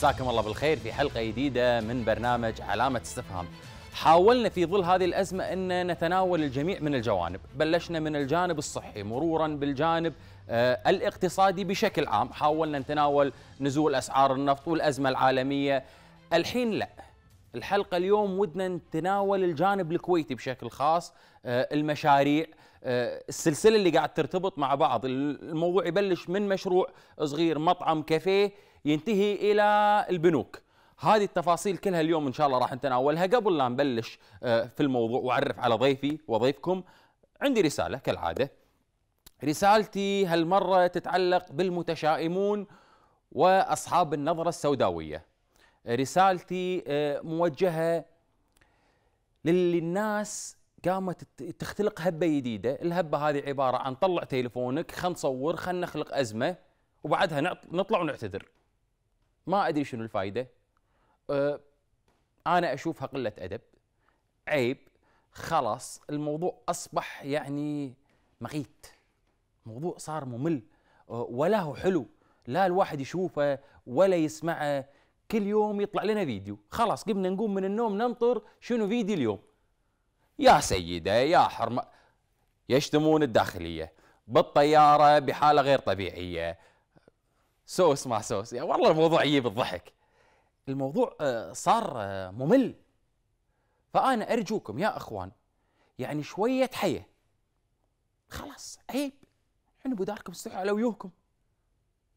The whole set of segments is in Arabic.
مساكم الله بالخير في حلقة جديدة من برنامج علامة استفهام حاولنا في ظل هذه الأزمة أن نتناول الجميع من الجوانب بلشنا من الجانب الصحي مرورا بالجانب آه، الاقتصادي بشكل عام حاولنا نتناول نزول أسعار النفط والأزمة العالمية الحين لا الحلقة اليوم ودنا نتناول الجانب الكويتي بشكل خاص آه، المشاريع آه، السلسلة اللي قاعد ترتبط مع بعض الموضوع يبلش من مشروع صغير مطعم كافيه ينتهي إلى البنوك هذه التفاصيل كلها اليوم ان شاء الله راح نتناولها قبل لا نبلش آه، في الموضوع واعرف على ضيفي وضيفكم عندي رساله كالعاده رسالتي هالمره تتعلق بالمتشائمون واصحاب النظره السوداويه رسالتي آه، موجهه للناس قامت تختلق هبه جديده، الهبه هذه عباره عن طلع تليفونك، خل نصور، خل نخلق ازمه وبعدها نطلع ونعتذر. ما ادري شنو الفائده، آه، انا اشوفها قله ادب عيب خلاص الموضوع اصبح يعني مغيت موضوع صار ممل آه، ولا هو حلو لا الواحد يشوفه ولا يسمعه كل يوم يطلع لنا فيديو خلاص قمنا نقوم من النوم ننطر شنو فيديو اليوم يا سيدة يا حرمة يشتمون الداخلية بالطيارة بحالة غير طبيعية سوس ما سوس يا والله الموضوع يجيب الضحك الموضوع آه، صار آه، ممل فأنا أرجوكم يا أخوان يعني شوية حية خلاص عيب احنا بداركم استحوا على وجوهكم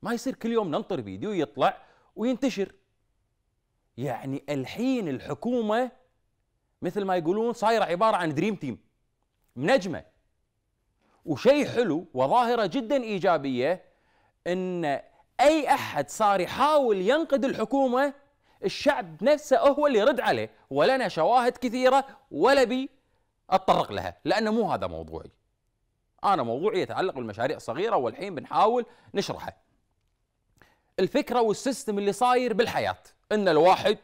ما يصير كل يوم ننطر فيديو يطلع وينتشر يعني الحين الحكومة مثل ما يقولون صايرة عبارة عن دريم تيم منجمة وشيء حلو وظاهرة جدا إيجابية أن أي أحد صار يحاول ينقد الحكومة الشعب نفسه هو اللي يرد عليه ولنا شواهد كثيرة ولا بي أتطرق لها لأنه مو هذا موضوعي أنا موضوعي يتعلق بالمشاريع الصغيرة والحين بنحاول نشرحه الفكرة والسيستم اللي صاير بالحياة أن الواحد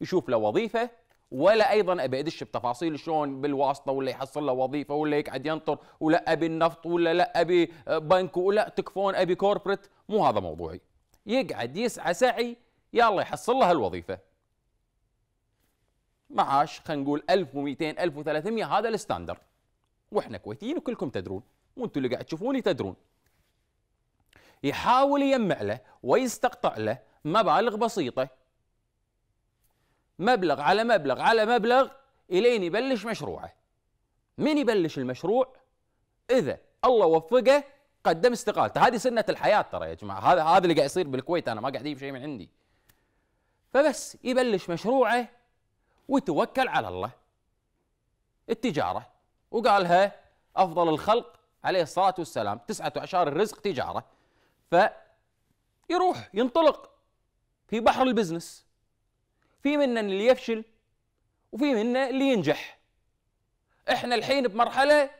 يشوف له وظيفة ولا ايضا ابي ادش بتفاصيل شلون بالواسطه ولا يحصل له وظيفه ولا يقعد ينطر ولا ابي النفط ولا لا ابي بنك ولا تكفون ابي كوربريت مو هذا موضوعي يقعد يسعى سعي يا الله يحصل لها الوظيفه معاش خلينا نقول 1200 1300 هذا الستاندر واحنا كويتيين وكلكم تدرون وانتم اللي قاعد تشوفوني تدرون يحاول يجمع له ويستقطع له مبالغ بسيطه مبلغ على مبلغ على مبلغ الين يبلش مشروعه من يبلش المشروع اذا الله وفقه قدم استقالته هذه سنه الحياه ترى يا جماعه هذا هذا اللي قاعد يصير بالكويت انا ما قاعد اجيب شيء من عندي فبس يبلش مشروعه ويتوكل على الله التجارة وقالها أفضل الخلق عليه الصلاة والسلام تسعة أعشار الرزق تجارة فيروح ينطلق في بحر البزنس في منا اللي يفشل وفي منا اللي ينجح احنا الحين بمرحلة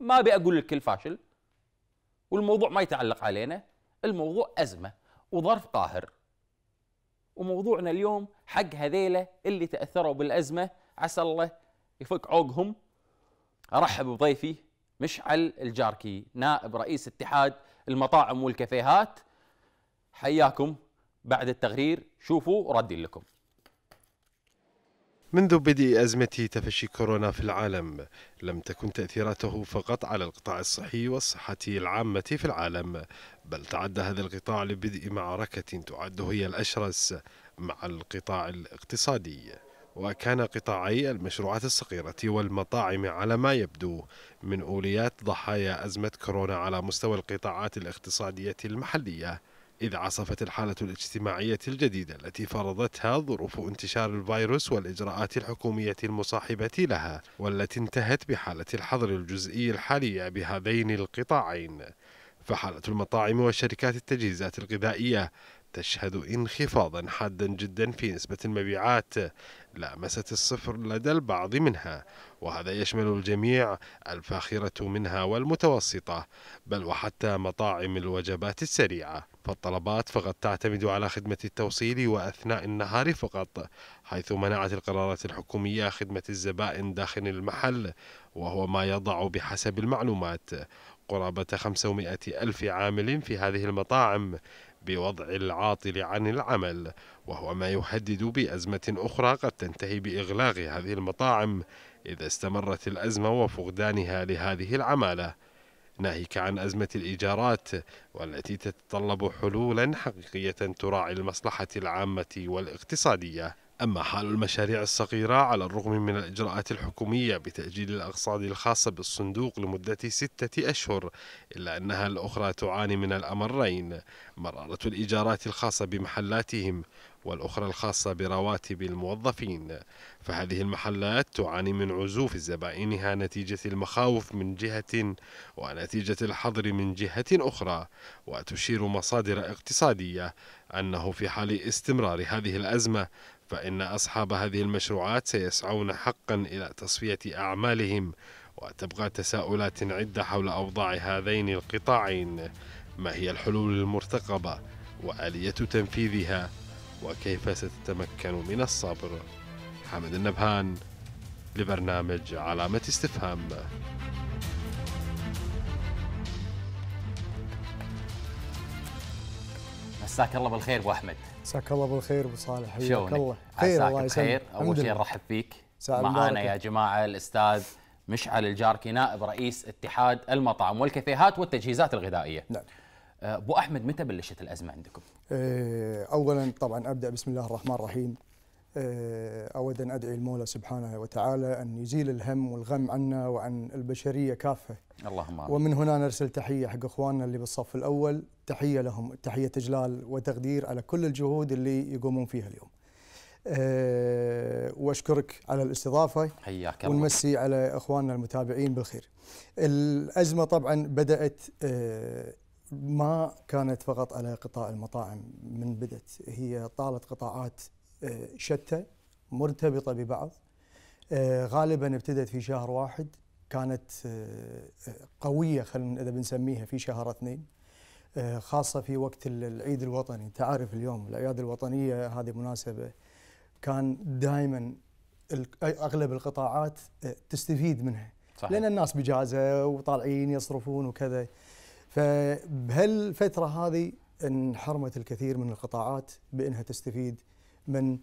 ما أبي أقول لك الفاشل والموضوع ما يتعلق علينا الموضوع أزمة وظرف قاهر وموضوعنا اليوم حق هذيلة اللي تأثروا بالأزمة عسى الله يفك عوقهم أرحب بضيفي مشعل الجاركي نائب رئيس اتحاد المطاعم والكافيهات حياكم بعد التغرير شوفوا ردي لكم منذ بدء أزمة تفشي كورونا في العالم لم تكن تأثيراته فقط على القطاع الصحي والصحة العامة في العالم بل تعدى هذا القطاع لبدء معركة تعد هي الأشرس مع القطاع الاقتصادي وكان قطاعي المشروعات الصغيرة والمطاعم على ما يبدو من أوليات ضحايا أزمة كورونا على مستوى القطاعات الاقتصادية المحلية إذ عصفت الحالة الاجتماعية الجديدة التي فرضتها ظروف انتشار الفيروس والإجراءات الحكومية المصاحبة لها والتي انتهت بحالة الحظر الجزئي الحالية بهذين القطاعين فحالة المطاعم وشركات التجهيزات الغذائية تشهد انخفاضا حادا جدا في نسبة المبيعات لامست الصفر لدى البعض منها وهذا يشمل الجميع الفاخرة منها والمتوسطة بل وحتى مطاعم الوجبات السريعة فالطلبات فقد تعتمد على خدمة التوصيل وأثناء النهار فقط حيث منعت القرارات الحكومية خدمة الزبائن داخل المحل وهو ما يضع بحسب المعلومات قرابة 500 ألف عامل في هذه المطاعم بوضع العاطل عن العمل وهو ما يهدد بأزمة أخرى قد تنتهي بإغلاق هذه المطاعم إذا استمرت الأزمة وفقدانها لهذه العمالة ناهيك عن أزمة الإيجارات والتي تتطلب حلولا حقيقية تراعي المصلحة العامة والاقتصادية أما حال المشاريع الصغيرة على الرغم من الإجراءات الحكومية بتأجيل الأقساط الخاصة بالصندوق لمدة ستة أشهر إلا أنها الأخرى تعاني من الأمرين مرارة الإيجارات الخاصة بمحلاتهم والأخرى الخاصة برواتب الموظفين فهذه المحلات تعاني من عزوف زبائنها نتيجة المخاوف من جهة ونتيجة الحظر من جهة أخرى وتشير مصادر اقتصادية أنه في حال استمرار هذه الأزمة فإن أصحاب هذه المشروعات سيسعون حقا إلى تصفية أعمالهم وتبقى تساؤلات عدة حول أوضاع هذين القطاعين ما هي الحلول المرتقبة وآلية تنفيذها وكيف ستتمكن من الصبر حمد النبهان لبرنامج علامة استفهام مساك الله بالخير ابو احمد مساك الله بالخير ابو صالح حياك الله خير الله بخير اول شيء نرحب فيك معانا يا جماعه الاستاذ مشعل الجاركي نائب رئيس اتحاد المطاعم والكافيهات والتجهيزات الغذائيه نعم أه، ابو احمد متى بلشت الازمه عندكم أه، اولا طبعا ابدا بسم الله الرحمن الرحيم أه، اود ان ادعي المولى سبحانه وتعالى ان يزيل الهم والغم عنا وعن البشريه كافه اللهم ومن هنا نرسل تحيه حق اخواننا اللي بالصف الاول تحية لهم تحية إجلال وتقدير على كل الجهود اللي يقومون فيها اليوم أه واشكرك على الاستضافه حياك ونمسي على اخواننا المتابعين بالخير. الازمه طبعا بدات أه ما كانت فقط على قطاع المطاعم من بدت هي طالت قطاعات آه، شتى مرتبطه ببعض آه، غالبا ابتدت في شهر واحد كانت آه، قويه خلينا اذا بنسميها في شهر اثنين آه، خاصة في وقت العيد الوطني تعرف اليوم الأعياد الوطنية هذه مناسبة كان دائما أغلب القطاعات آه، تستفيد منها صحيح. لأن الناس بجازة وطالعين يصرفون وكذا فبهالفترة هذه انحرمت الكثير من القطاعات بأنها تستفيد من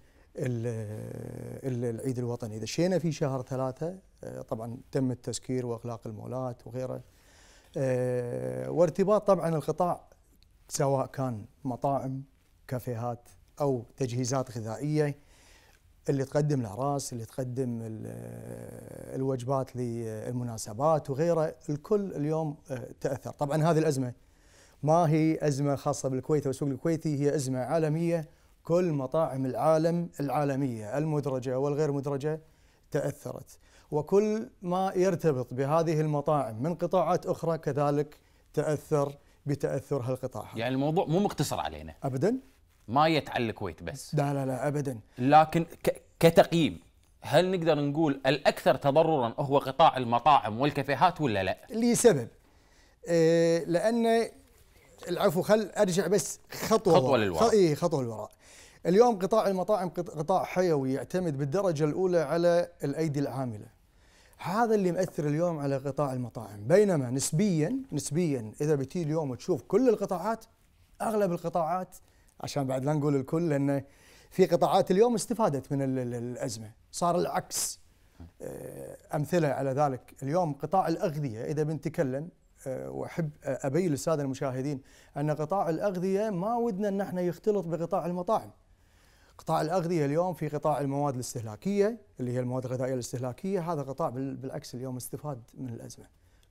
العيد الوطني دشينا في شهر ثلاثة آه، طبعا تم التسكير وإغلاق المولات وغيره آه، وارتباط طبعا القطاع سواء كان مطاعم كافيهات او تجهيزات غذائيه اللي تقدم الاعراس اللي تقدم آه، الوجبات للمناسبات وغيره الكل اليوم آه، تاثر طبعا هذه الازمه ما هي ازمه خاصه بالكويت او السوق الكويتي هي ازمه عالميه كل مطاعم العالم العالميه المدرجه والغير مدرجه تاثرت وكل ما يرتبط بهذه المطاعم من قطاعات أخرى كذلك تأثر بتأثر هالقطاع يعني الموضوع مو مقتصر علينا أبدا ما يتعلق الكويت بس لا لا لا أبدا لكن كتقييم هل نقدر نقول الأكثر تضررا هو قطاع المطاعم والكافيهات ولا لا؟ لسبب إيه لأن العفو خل أرجع بس خطوة خطوة للوراء إيه خطوة للوراء اليوم قطاع المطاعم قطاع حيوي يعتمد بالدرجة الأولى على الأيدي العاملة هذا اللي مأثر اليوم على قطاع المطاعم بينما نسبيا نسبيا إذا بتي اليوم وتشوف كل القطاعات أغلب القطاعات عشان بعد لا نقول الكل لأن في قطاعات اليوم استفادت من الأزمة صار العكس آه، أمثلة على ذلك اليوم قطاع الأغذية إذا بنتكلم آه، واحب ابين للساده المشاهدين ان قطاع الاغذيه ما ودنا ان احنا يختلط بقطاع المطاعم قطاع الاغذيه اليوم في قطاع المواد الاستهلاكيه اللي هي المواد الغذائيه الاستهلاكيه هذا قطاع بالعكس اليوم استفاد من الازمه.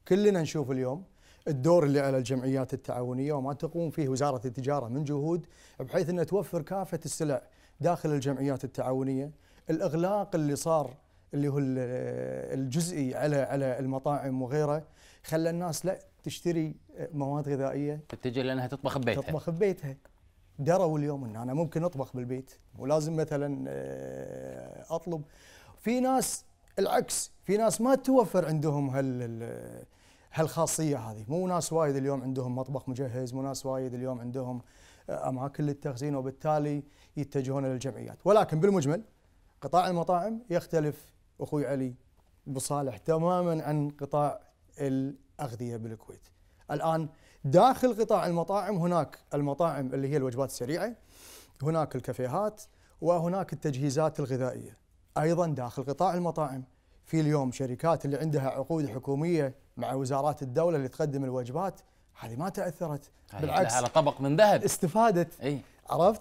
كلنا نشوف اليوم الدور اللي على الجمعيات التعاونيه وما تقوم فيه وزاره التجاره من جهود بحيث انها توفر كافه السلع داخل الجمعيات التعاونيه، الاغلاق اللي صار اللي هو الجزئي على على المطاعم وغيره خلى الناس لا تشتري مواد غذائيه تتجه لانها تطبخ ببيتها تطبخ ببيتها دروا اليوم ان انا ممكن اطبخ بالبيت ولازم مثلا آه، اطلب في ناس العكس في ناس ما توفر عندهم هال هالخاصيه هذه مو ناس وايد اليوم عندهم مطبخ مجهز مو ناس وايد اليوم عندهم آه، اماكن للتخزين وبالتالي يتجهون للجمعيات ولكن بالمجمل قطاع المطاعم يختلف اخوي علي بصالح تماما عن قطاع الاغذيه بالكويت الان داخل قطاع المطاعم هناك المطاعم اللي هي الوجبات السريعه هناك الكافيهات وهناك التجهيزات الغذائيه ايضا داخل قطاع المطاعم في اليوم شركات اللي عندها عقود حكوميه مع وزارات الدوله اللي تقدم الوجبات هذه ما تاثرت بالعكس على طبق من ذهب استفادت اي عرفت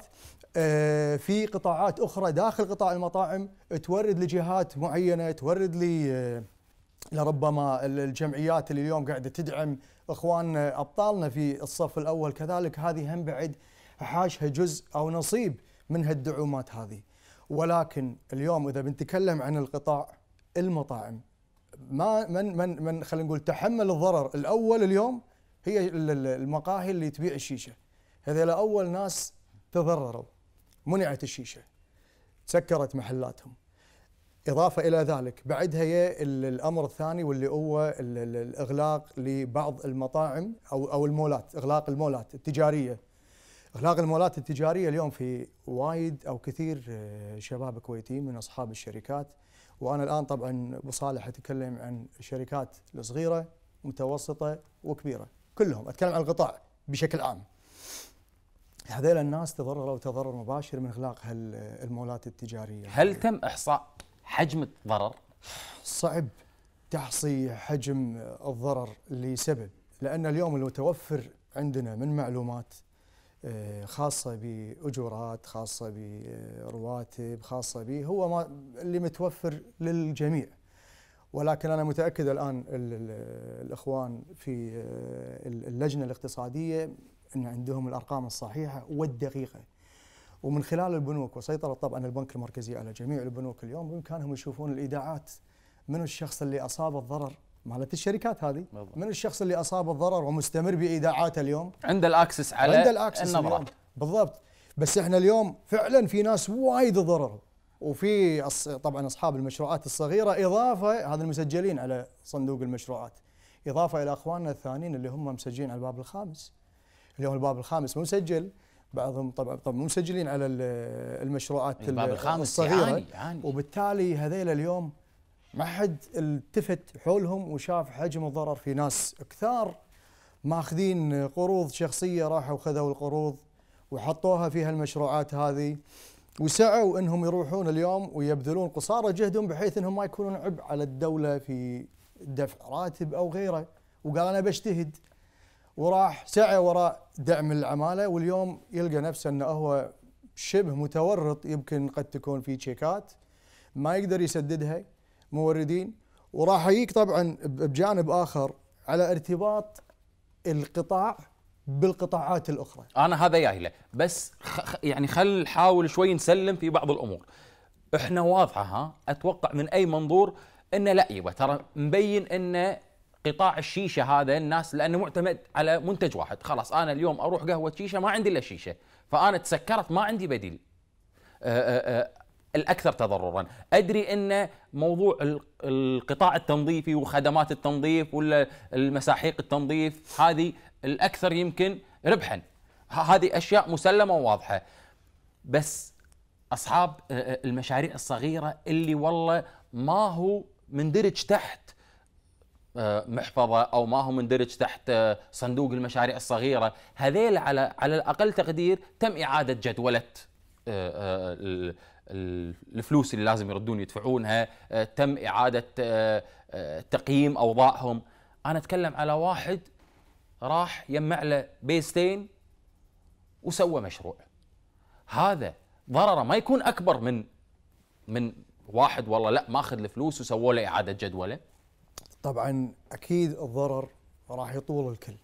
آه في قطاعات اخرى داخل قطاع المطاعم تورد لجهات معينه تورد ل لربما الجمعيات اللي اليوم قاعده تدعم اخواننا ابطالنا في الصف الاول كذلك هذه هم بعد حاشها جزء او نصيب من هالدعومات هذه ولكن اليوم اذا بنتكلم عن القطاع المطاعم ما من من من خلينا نقول تحمل الضرر الاول اليوم هي المقاهي اللي تبيع الشيشه هذول اول ناس تضرروا منعت الشيشه سكرت محلاتهم إضافة إلى ذلك بعدها هي الأمر الثاني واللي هو الإغلاق لبعض المطاعم أو أو المولات إغلاق المولات التجارية إغلاق المولات التجارية اليوم في وايد أو كثير آه، شباب كويتيين من أصحاب الشركات وأنا الآن طبعا بصالح أتكلم عن الشركات الصغيرة متوسطة وكبيرة كلهم أتكلم عن القطاع بشكل عام هذيل الناس تضرروا تضرر مباشر من اغلاق هالمولات التجاريه هل تم احصاء حجم الضرر صعب تحصي حجم الضرر لسبب لأن اليوم المتوفر عندنا من معلومات آه، خاصة بأجورات خاصة برواتب خاصة به هو ما اللي متوفر للجميع ولكن أنا متأكد الآن الإخوان في آه، اللجنة الاقتصادية أن عندهم الأرقام الصحيحة والدقيقة ومن خلال البنوك وسيطرة طبعا البنك المركزي على جميع البنوك اليوم بإمكانهم يشوفون الإيداعات من الشخص اللي أصاب الضرر مالت الشركات هذه بالضبط. من الشخص اللي أصاب الضرر ومستمر بإيداعاته اليوم عند الأكسس على عند الأكسس النظرة اليوم. بالضبط بس احنا اليوم فعلا في ناس وايد ضرروا وفي طبعا اصحاب المشروعات الصغيره اضافه هذا المسجلين على صندوق المشروعات اضافه الى اخواننا الثانيين اللي هم مسجلين على الباب الخامس اليوم الباب الخامس مسجل بعضهم طبعا طبعا مو مسجلين على المشروعات الباب الخامس الصغيره يعني يعني وبالتالي هذيل اليوم ما حد التفت حولهم وشاف حجم الضرر في ناس كثار ماخذين قروض شخصيه راحوا خذوا القروض وحطوها في هالمشروعات هذه وسعوا انهم يروحون اليوم ويبذلون قصارى جهدهم بحيث انهم ما يكونون عبء على الدوله في دفع راتب او غيره وقال انا بجتهد وراح سعى وراء دعم العماله واليوم يلقى نفسه انه هو شبه متورط يمكن قد تكون في تشيكات ما يقدر يسددها موردين وراح يجيك طبعا بجانب اخر على ارتباط القطاع بالقطاعات الاخرى. انا هذا ياهله له بس خ يعني خل نحاول شوي نسلم في بعض الامور. احنا واضحه ها اتوقع من اي منظور انه لا يبا ترى مبين انه قطاع الشيشه هذا الناس لانه معتمد على منتج واحد خلاص انا اليوم اروح قهوه شيشه ما عندي الا شيشه فانا تسكرت ما عندي بديل أه، أه، أه، الاكثر تضررا ادري ان موضوع القطاع التنظيفي وخدمات التنظيف ولا المساحيق التنظيف هذه الاكثر يمكن ربحا هذه اشياء مسلمه وواضحه بس اصحاب المشاريع الصغيره اللي والله ما هو مندرج تحت آه، محفظه او ما هو مندرج تحت آه، صندوق المشاريع الصغيره هذيل على على الاقل تقدير تم اعاده جدوله آه، الفلوس اللي لازم يردون يدفعونها تم اعاده تقييم اوضاعهم انا اتكلم على واحد راح يجمع له بيستين وسوى مشروع هذا ضرره ما يكون اكبر من من واحد والله لا ماخذ الفلوس وسووا له اعاده جدوله طبعا اكيد الضرر راح يطول الكل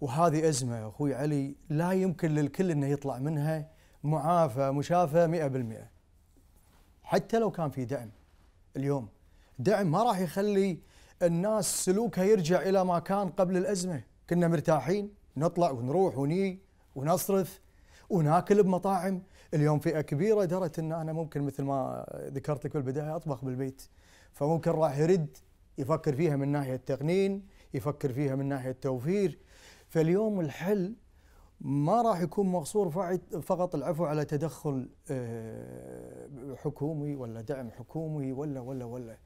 وهذه ازمه اخوي علي لا يمكن للكل انه يطلع منها معافى مشافى 100% حتى لو كان في دعم اليوم دعم ما راح يخلي الناس سلوكها يرجع الى ما كان قبل الازمه كنا مرتاحين نطلع ونروح وني ونصرف وناكل بمطاعم اليوم فئه كبيره درت ان انا ممكن مثل ما ذكرت لك بالبدايه اطبخ بالبيت فممكن راح يرد يفكر فيها من ناحية تقنين يفكر فيها من ناحية توفير فاليوم الحل ما راح يكون مقصور فقط العفو على تدخل آه، حكومي ولا دعم حكومي ولا ولا ولا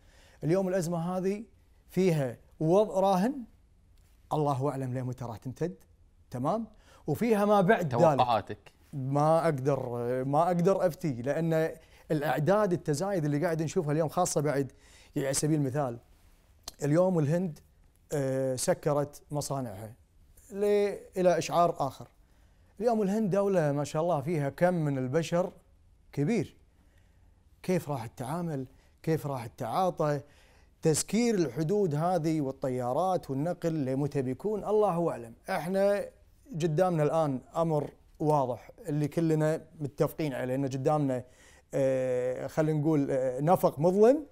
اليوم الأزمة هذه فيها وضع راهن الله أعلم لمتى راح تمتد تمام وفيها ما بعد توقعاتك ما أقدر ما أقدر أفتي لأن الأعداد التزايد اللي قاعد نشوفها اليوم خاصة بعد يعني على سبيل المثال اليوم الهند آه، سكرت مصانعها الى اشعار اخر اليوم الهند دوله ما شاء الله فيها كم من البشر كبير كيف راح تتعامل كيف راح تتعاطى تسكير الحدود هذه والطيارات والنقل لمتى بيكون الله اعلم احنا قدامنا الان امر واضح اللي كلنا متفقين عليه ان قدامنا آه، خلينا نقول آه، نفق مظلم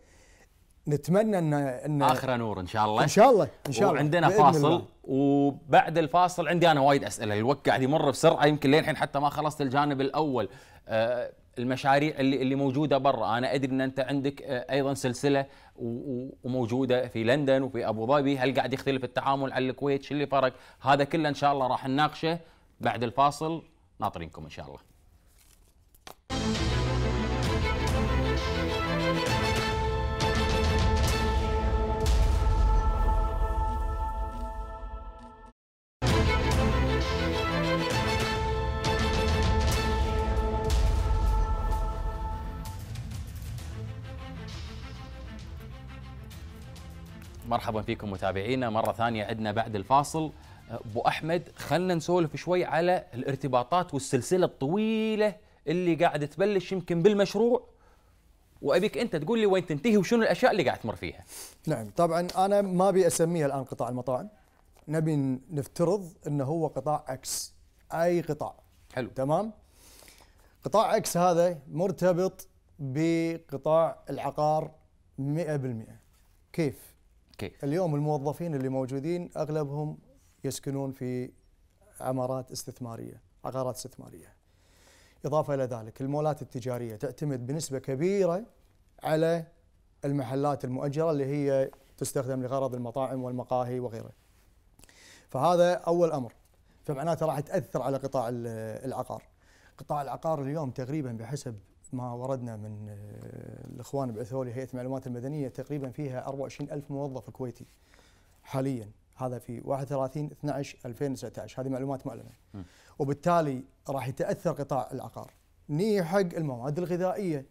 نتمنى ان ان اخر نور ان شاء الله ان شاء الله ان شاء الله وعندنا فاصل وبعد الفاصل عندي انا وايد اسئله الوقت قاعد يمر بسرعه يمكن للحين حتى ما خلصت الجانب الاول آه المشاريع اللي اللي موجوده برا انا ادري ان انت عندك آه، ايضا سلسله وموجوده في لندن وفي ابو ظبي هل قاعد يختلف التعامل على الكويت شو اللي فرق هذا كله ان شاء الله راح نناقشه بعد الفاصل ناطرينكم ان شاء الله مرحبا فيكم متابعينا مرة ثانية عندنا بعد الفاصل أبو أحمد خلنا نسولف شوي على الارتباطات والسلسلة الطويلة اللي قاعد تبلش يمكن بالمشروع وابيك انت تقول لي وين تنتهي وشنو الاشياء اللي قاعد تمر فيها. نعم طبعا انا ما ابي اسميها الان قطاع المطاعم. نبي نفترض انه هو قطاع اكس اي قطاع. حلو. تمام؟ قطاع اكس هذا مرتبط بقطاع العقار 100% كيف؟ كيف؟ اليوم الموظفين اللي موجودين اغلبهم يسكنون في عمارات استثماريه، عقارات استثماريه. اضافه الى ذلك المولات التجاريه تعتمد بنسبه كبيره على المحلات المؤجره اللي هي تستخدم لغرض المطاعم والمقاهي وغيره. فهذا اول امر. فمعناته راح تاثر على قطاع العقار. قطاع العقار اليوم تقريبا بحسب ما وردنا من آه، الاخوان لي هيئه المعلومات المدنيه تقريبا فيها 24 الف موظف كويتي حاليا هذا في 31 12 2019 هذه معلومات معلنه وبالتالي راح يتاثر قطاع العقار ني حق المواد الغذائيه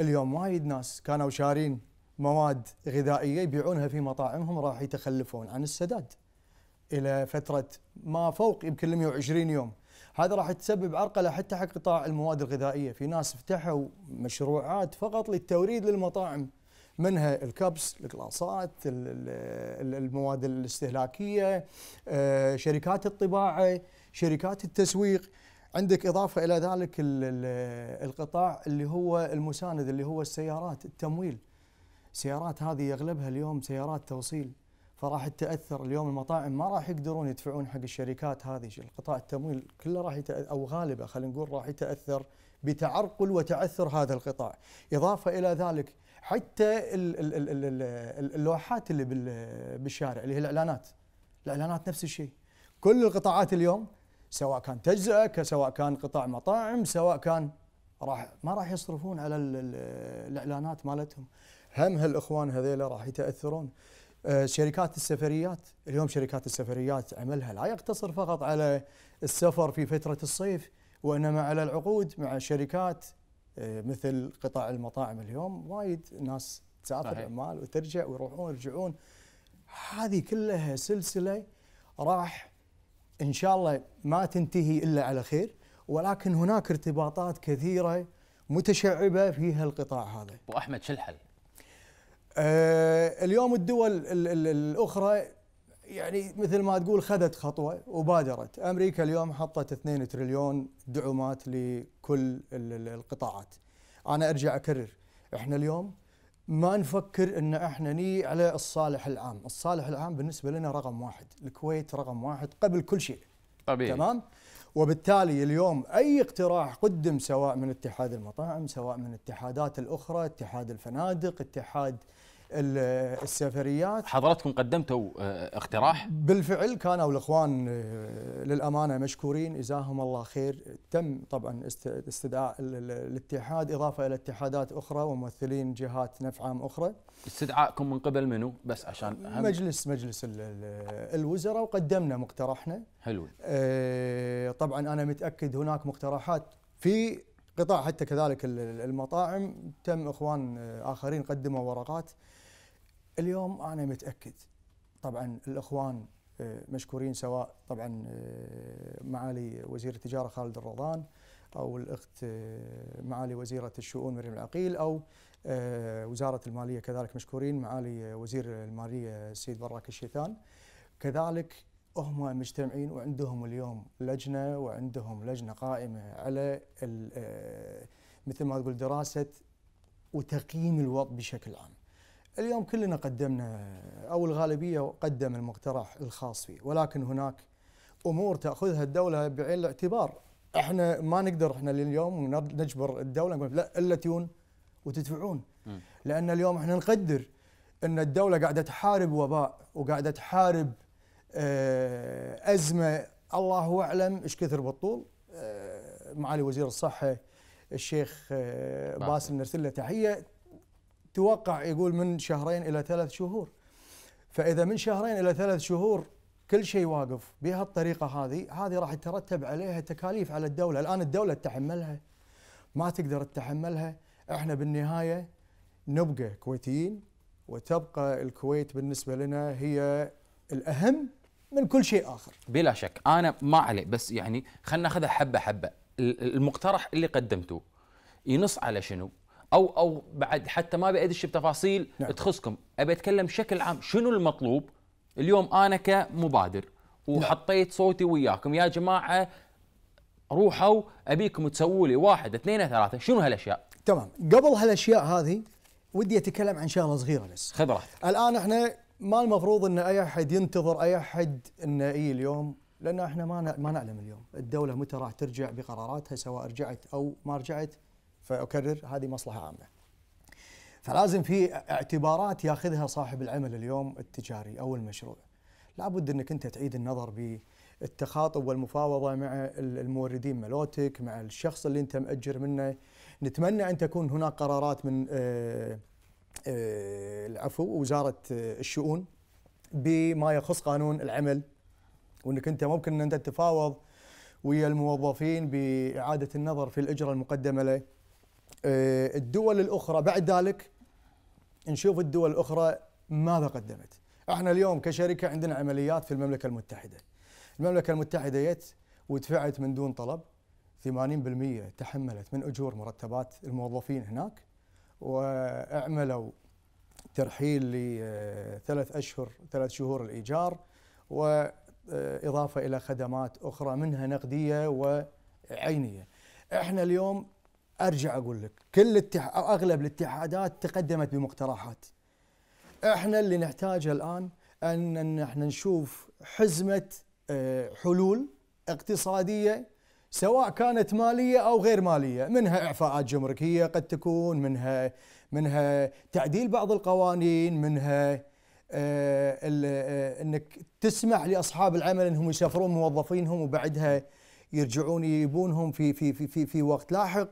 اليوم وايد ناس كانوا شارين مواد غذائيه يبيعونها في مطاعمهم راح يتخلفون عن السداد الى فتره ما فوق يمكن 120 يوم هذا راح تسبب عرقله حتى حق قطاع المواد الغذائيه في ناس فتحوا مشروعات فقط للتوريد للمطاعم منها الكبس الكلاصات، المواد الاستهلاكيه آه، شركات الطباعه شركات التسويق عندك اضافه الى ذلك القطاع اللي هو المساند اللي هو السيارات التمويل السيارات هذه اغلبها اليوم سيارات توصيل فراح تتاثر اليوم المطاعم ما راح يقدرون يدفعون حق الشركات هذه القطاع التمويل كله راح يتأثر او غالبه خلينا نقول راح يتاثر بتعرقل وتعثر هذا القطاع اضافه الى ذلك حتى اللوحات اللي بالشارع اللي هي الاعلانات الاعلانات نفس الشيء كل القطاعات اليوم سواء كان تجزئه سواء كان قطاع مطاعم سواء كان راح ما راح يصرفون على الاعلانات مالتهم هم هالاخوان هذيلا راح يتاثرون آه، شركات السفريات اليوم شركات السفريات عملها لا يقتصر فقط على السفر في فترة الصيف وإنما على العقود مع شركات آه، مثل قطاع المطاعم اليوم وايد ناس تسافر عمال وترجع ويروحون ويرجعون هذه كلها سلسلة راح إن شاء الله ما تنتهي إلا على خير ولكن هناك ارتباطات كثيرة متشعبة في هالقطاع هذا وأحمد أحمد شو الحل؟ آه، اليوم الدول الاخرى يعني مثل ما تقول خذت خطوه وبادرت، امريكا اليوم حطت 2 تريليون دعومات لكل القطاعات. انا ارجع اكرر احنا اليوم ما نفكر ان احنا ني على الصالح العام، الصالح العام بالنسبه لنا رقم واحد، الكويت رقم واحد قبل كل شيء. طبيعي تمام؟ وبالتالي اليوم اي اقتراح قدم سواء من اتحاد المطاعم، سواء من اتحادات الاخرى، اتحاد الفنادق، اتحاد السفريات حضراتكم قدمتوا آه، اقتراح بالفعل كانوا الاخوان آه، للامانه مشكورين جزاهم الله خير تم طبعا استدعاء الاتحاد اضافه الى اتحادات اخرى وممثلين جهات نفع عام اخرى استدعائكم من قبل منو بس عشان أهم. مجلس مجلس الوزراء وقدمنا مقترحنا حلو آه، طبعا انا متاكد هناك مقترحات في قطاع حتى كذلك المطاعم تم اخوان اخرين قدموا ورقات اليوم انا متاكد طبعا الاخوان آه، مشكورين سواء طبعا آه، معالي وزير التجاره خالد الرضان او الاخت آه، معالي وزيره الشؤون مريم العقيل او وزاره الماليه كذلك مشكورين معالي وزير الماليه السيد براك الشيثان كذلك هم مجتمعين وعندهم اليوم لجنه وعندهم لجنه قائمه على مثل ما تقول دراسه وتقييم الوضع بشكل عام. اليوم كلنا قدمنا او الغالبيه قدم المقترح الخاص فيه ولكن هناك امور تاخذها الدوله بعين الاعتبار احنا ما نقدر احنا لليوم نجبر الدوله نقول لا الا تيون وتدفعون لان اليوم احنا نقدر ان الدوله قاعده تحارب وباء وقاعده تحارب آه، ازمه الله اعلم ايش كثر بالطول آه، معالي وزير الصحه الشيخ آه، باسل نرسل له تحيه توقع يقول من شهرين الى ثلاث شهور فاذا من شهرين الى ثلاث شهور كل شيء واقف بهالطريقه هذه هذه راح يترتب عليها تكاليف على الدوله الان الدوله تتحملها ما تقدر تتحملها احنا بالنهايه نبقى كويتيين وتبقى الكويت بالنسبه لنا هي الاهم من كل شيء اخر بلا شك انا ما عليه بس يعني خلينا ناخذها حبه حبه المقترح اللي قدمتوه ينص على شنو او او بعد حتى ما ابي ادش بتفاصيل نعم. تخصكم ابي اتكلم بشكل عام شنو المطلوب اليوم انا كمبادر نعم. وحطيت صوتي وياكم يا جماعه روحوا ابيكم تسووا لي واحد اثنين ثلاثه شنو هالاشياء تمام قبل هالاشياء هذه ودي اتكلم عن شغله صغيره بس خذ راحتك الان احنا ما المفروض ان اي احد ينتظر اي احد انه اي اليوم لان احنا ما ما نعلم اليوم الدوله متى راح ترجع بقراراتها سواء رجعت او ما رجعت فأكرر هذه مصلحة عامة فلازم في اعتبارات ياخذها صاحب العمل اليوم التجاري أو المشروع لابد أنك أنت تعيد النظر بالتخاطب والمفاوضة مع الموردين ملوتك مع الشخص اللي أنت مأجر منه نتمنى أن تكون هناك قرارات من آه، آه، العفو وزارة آه، الشؤون بما يخص قانون العمل وانك انت ممكن ان انت تتفاوض ويا الموظفين باعاده النظر في الاجره المقدمه له آه، الدول الاخرى بعد ذلك نشوف الدول الاخرى ماذا قدمت احنا اليوم كشركه عندنا عمليات في المملكه المتحده المملكه المتحده جت ودفعت من دون طلب 80% تحملت من اجور مرتبات الموظفين هناك واعملوا ترحيل لثلاث آه، اشهر ثلاث شهور الايجار واضافه آه، الى خدمات اخرى منها نقديه وعينيه. احنا اليوم ارجع اقول لك كل التح... او اغلب الاتحادات تقدمت بمقترحات احنا اللي نحتاجه الان ان احنا نشوف حزمه آه، حلول اقتصاديه سواء كانت ماليه او غير ماليه، منها اعفاءات جمركيه قد تكون، منها منها تعديل بعض القوانين، منها آه، آه، انك تسمح لاصحاب العمل انهم يسافرون موظفينهم وبعدها يرجعون يجيبونهم في في في, في وقت لاحق،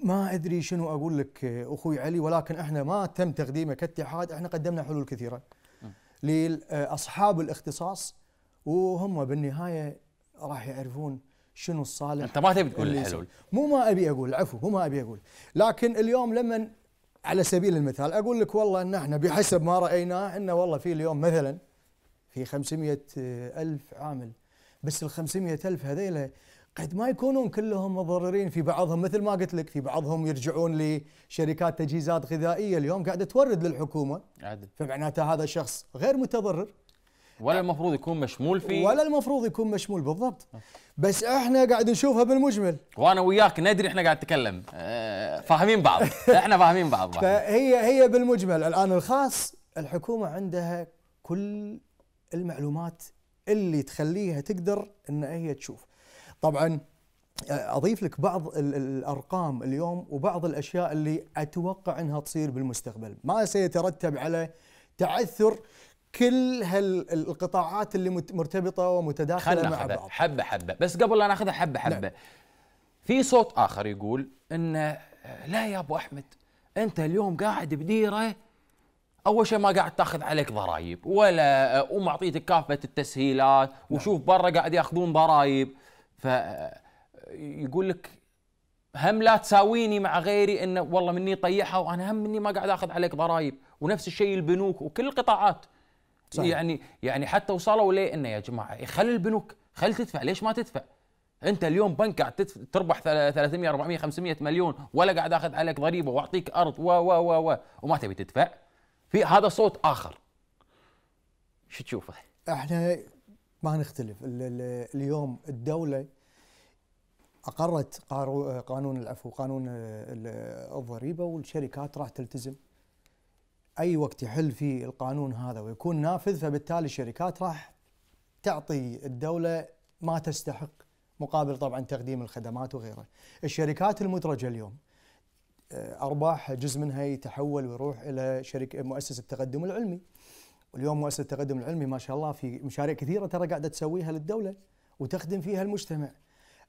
ما ادري شنو اقول لك اخوي علي ولكن احنا ما تم تقديمه كاتحاد احنا قدمنا حلول كثيره لاصحاب آه، الاختصاص وهم بالنهايه راح يعرفون شنو الصالح انت ما تبي تقول الحلول مو ما ابي اقول عفوا مو ما ابي اقول لكن اليوم لما على سبيل المثال اقول لك والله ان احنا بحسب ما رايناه ان والله في اليوم مثلا في 500 الف عامل بس ال 500 الف هذيله قد ما يكونون كلهم مضررين في بعضهم مثل ما قلت لك في بعضهم يرجعون لشركات تجهيزات غذائيه اليوم قاعده تورد للحكومه عدل فمعناته هذا شخص غير متضرر ولا المفروض يكون مشمول فيه ولا المفروض يكون مشمول بالضبط بس احنا قاعد نشوفها بالمجمل وانا وياك ندري احنا قاعد نتكلم آه، فاهمين بعض احنا فاهمين بعض فهي هي بالمجمل الان الخاص الحكومه عندها كل المعلومات اللي تخليها تقدر ان هي تشوف طبعا آه، اضيف لك بعض الارقام اليوم وبعض الاشياء اللي اتوقع انها تصير بالمستقبل، ما سيترتب على تعثر كل هالقطاعات اللي مرتبطه ومتداخله مع بعض. حبه حبه، بس قبل لا ناخذها حبه حبه. نعم. في صوت اخر يقول انه آه، لا يا ابو احمد انت اليوم قاعد بديره اول شيء ما قاعد تاخذ عليك ضرائب ولا آه، ومعطيتك كافه التسهيلات نعم. وشوف برا قاعد ياخذون ضرائب فيقول آه، لك هم لا تساويني مع غيري انه والله مني طيحها وانا هم مني ما قاعد اخذ عليك ضرائب ونفس الشيء البنوك وكل القطاعات صحيح. يعني يعني حتى وصلوا ليه انه يا جماعه خلي البنوك خلي تدفع ليش ما تدفع؟ انت اليوم بنك قاعد تربح 300 400 500 مليون ولا قاعد اخذ عليك ضريبه واعطيك ارض و و و و وما تبي تدفع في هذا صوت اخر شو تشوفه؟ احنا ما نختلف اليوم الدوله اقرت قانون العفو قانون الضريبه والشركات راح تلتزم اي وقت يحل فيه القانون هذا ويكون نافذ فبالتالي الشركات راح تعطي الدوله ما تستحق مقابل طبعا تقديم الخدمات وغيره. الشركات المدرجه اليوم ارباح جزء منها يتحول ويروح الى شركه مؤسسه التقدم العلمي اليوم مؤسسه التقدم العلمي ما شاء الله في مشاريع كثيره ترى قاعده تسويها للدوله وتخدم فيها المجتمع.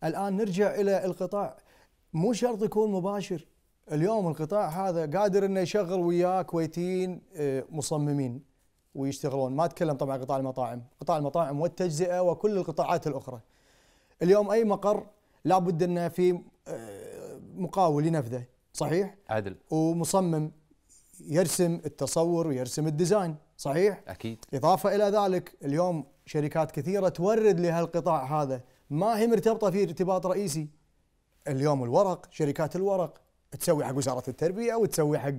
الان نرجع الى القطاع مو شرط يكون مباشر اليوم القطاع هذا قادر انه يشغل وياه كويتيين آه، مصممين ويشتغلون ما اتكلم طبعا قطاع المطاعم قطاع المطاعم والتجزئه وكل القطاعات الاخرى اليوم اي مقر لابد انه في آه، مقاول ينفذه صحيح عدل ومصمم يرسم التصور ويرسم الديزاين صحيح؟ اكيد اضافه الى ذلك اليوم شركات كثيره تورد لهالقطاع هذا ما هي مرتبطه فيه ارتباط رئيسي اليوم الورق شركات الورق تسوي حق وزاره التربيه وتسوي حق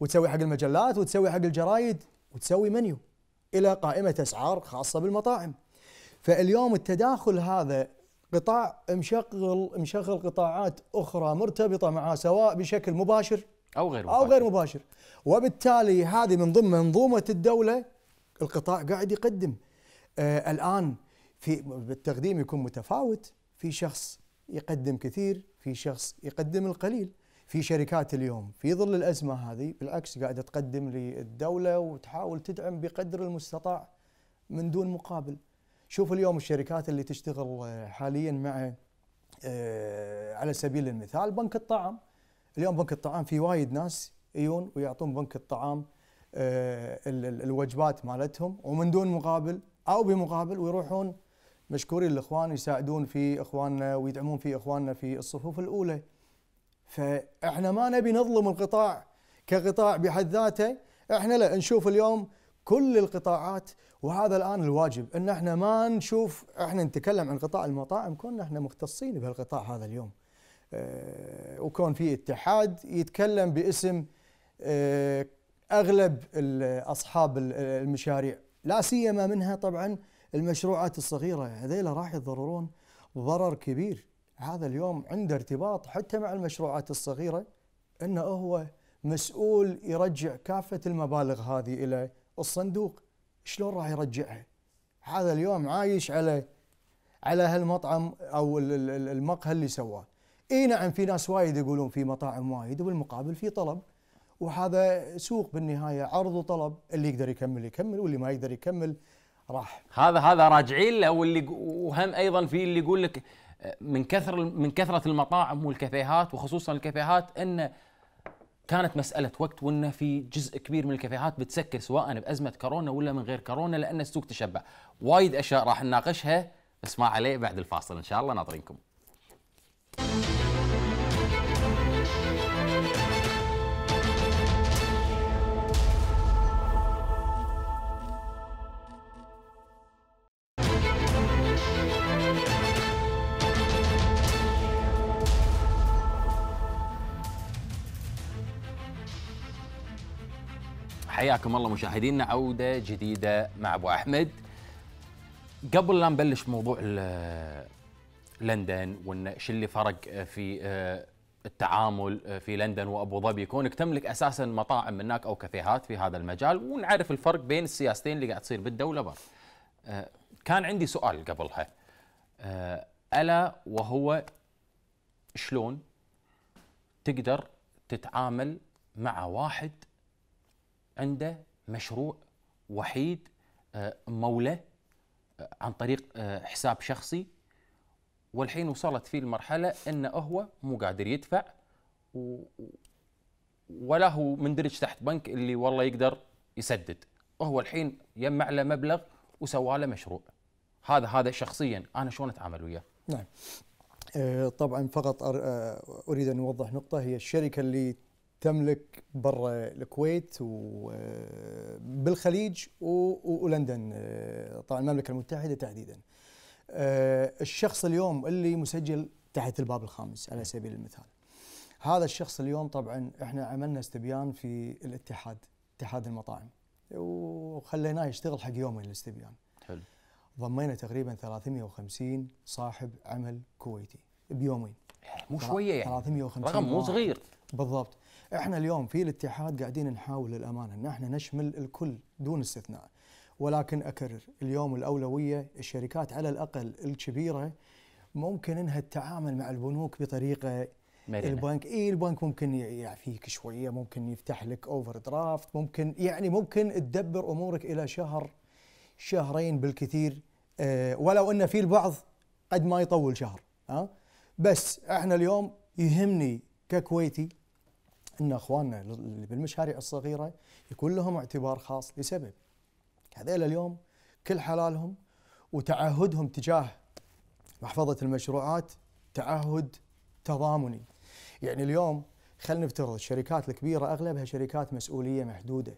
وتسوي حق المجلات وتسوي حق الجرايد وتسوي منيو الى قائمه اسعار خاصه بالمطاعم فاليوم التداخل هذا قطاع مشغل مشغل قطاعات اخرى مرتبطه معه سواء بشكل مباشر او غير مباشر او غير مباشر وبالتالي هذه من ضمن منظومه الدوله القطاع قاعد يقدم آه الان في بالتقديم يكون متفاوت في شخص يقدم كثير في شخص يقدم القليل في شركات اليوم في ظل الازمه هذه بالعكس قاعده تقدم للدوله وتحاول تدعم بقدر المستطاع من دون مقابل شوف اليوم الشركات اللي تشتغل آه، حاليا مع آه، على سبيل المثال بنك الطعام اليوم بنك الطعام في وايد ناس يجون ويعطون بنك الطعام آه، الوجبات مالتهم ومن دون مقابل او بمقابل ويروحون مشكورين الاخوان يساعدون في اخواننا ويدعمون في اخواننا في الصفوف الاولى. فاحنا ما نبي نظلم القطاع كقطاع بحد ذاته، احنا لا نشوف اليوم كل القطاعات وهذا الان الواجب ان احنا ما نشوف احنا نتكلم عن قطاع المطاعم كنا احنا مختصين بهالقطاع هذا اليوم. آه، وكون في اتحاد يتكلم باسم آه، اغلب اصحاب المشاريع لا سيما منها طبعا المشروعات الصغيره هذيلا راح يتضررون ضرر كبير هذا اليوم عنده ارتباط حتى مع المشروعات الصغيره انه هو مسؤول يرجع كافه المبالغ هذه الى الصندوق شلون راح يرجعها هذا اليوم عايش على على هالمطعم او المقهى اللي سواه اي نعم في ناس وايد يقولون في مطاعم وايد وبالمقابل في طلب وهذا سوق بالنهايه عرض وطلب اللي يقدر يكمل يكمل واللي ما يقدر يكمل راح هذا هذا راجعين له واللي وهم ايضا في اللي يقول لك من كثر من كثره المطاعم والكافيهات وخصوصا الكافيهات ان كانت مساله وقت وان في جزء كبير من الكافيهات بتسكر سواء بازمه كورونا ولا من غير كورونا لان السوق تشبع وايد اشياء راح نناقشها بس ما عليه بعد الفاصل ان شاء الله ناطرينكم حياكم الله مشاهدينا عودة جديدة مع أبو أحمد قبل لا نبلش موضوع لندن وان شو اللي فرق في آه، التعامل آه، في لندن وابو ظبي كونك تملك اساسا مطاعم هناك او كافيهات في هذا المجال ونعرف الفرق بين السياستين اللي قاعد تصير بالدوله بر آه، كان عندي سؤال قبلها الا وهو شلون تقدر تتعامل مع واحد عنده مشروع وحيد آه، مولى آه، عن طريق آه، حساب شخصي والحين وصلت فيه المرحلة أنه هو مو قادر يدفع و ولا هو مندرج تحت بنك اللي والله يقدر يسدد هو الحين يجمع له مبلغ وسوى له مشروع هذا هذا شخصيا انا شلون اتعامل وياه نعم طبعا فقط اريد ان اوضح نقطه هي الشركه اللي تملك برا الكويت وبالخليج آه، ولندن آه، طبعا المملكه المتحده تحديدا. آه، الشخص اليوم اللي مسجل تحت الباب الخامس على سبيل المثال. هذا الشخص اليوم طبعا احنا عملنا استبيان في الاتحاد اتحاد المطاعم وخليناه يشتغل حق يومين الاستبيان. حلو. ضمينا تقريبا 350 صاحب عمل كويتي بيومين. مو شويه يعني 350 رقم مو صغير بالضبط احنا اليوم في الاتحاد قاعدين نحاول للامانه ان احنا نشمل الكل دون استثناء ولكن اكرر اليوم الاولويه الشركات على الاقل الكبيره ممكن انها تتعامل مع البنوك بطريقه مرينة. البنك اي البنك ممكن يعفيك شويه ممكن يفتح لك اوفر درافت ممكن يعني ممكن تدبر امورك الى شهر شهرين بالكثير أه ولو ان في البعض قد ما يطول شهر ها أه؟ بس احنا اليوم يهمني ككويتي ان اخواننا اللي بالمشاريع الصغيره يكون لهم اعتبار خاص لسبب هذيل اليوم كل حلالهم وتعهدهم تجاه محفظه المشروعات تعهد تضامني يعني اليوم خلينا نفترض الشركات الكبيره اغلبها شركات مسؤوليه محدوده